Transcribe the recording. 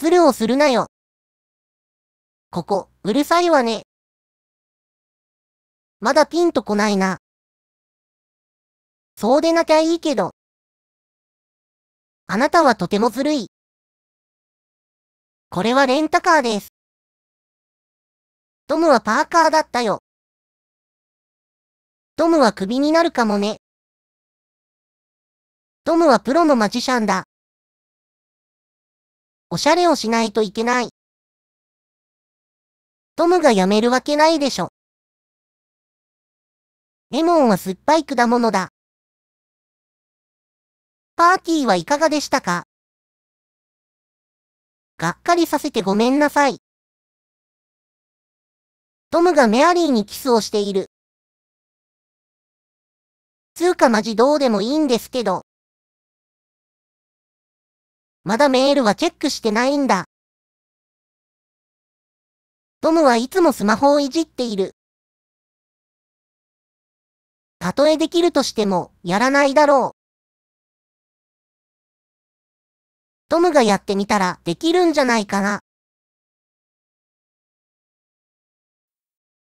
ズルをするなよ。ここ、うるさいわね。まだピンとこないな。そうでなきゃいいけど。あなたはとてもずるい。これはレンタカーです。トムはパーカーだったよ。トムはクビになるかもね。トムはプロのマジシャンだ。おしゃれをしないといけない。トムがやめるわけないでしょ。レモンは酸っぱい果物だ。パーティーはいかがでしたかがっかりさせてごめんなさい。トムがメアリーにキスをしている。つうかマジどうでもいいんですけど。まだメールはチェックしてないんだ。トムはいつもスマホをいじっている。たとえできるとしても、やらないだろう。トムがやってみたらできるんじゃないかな。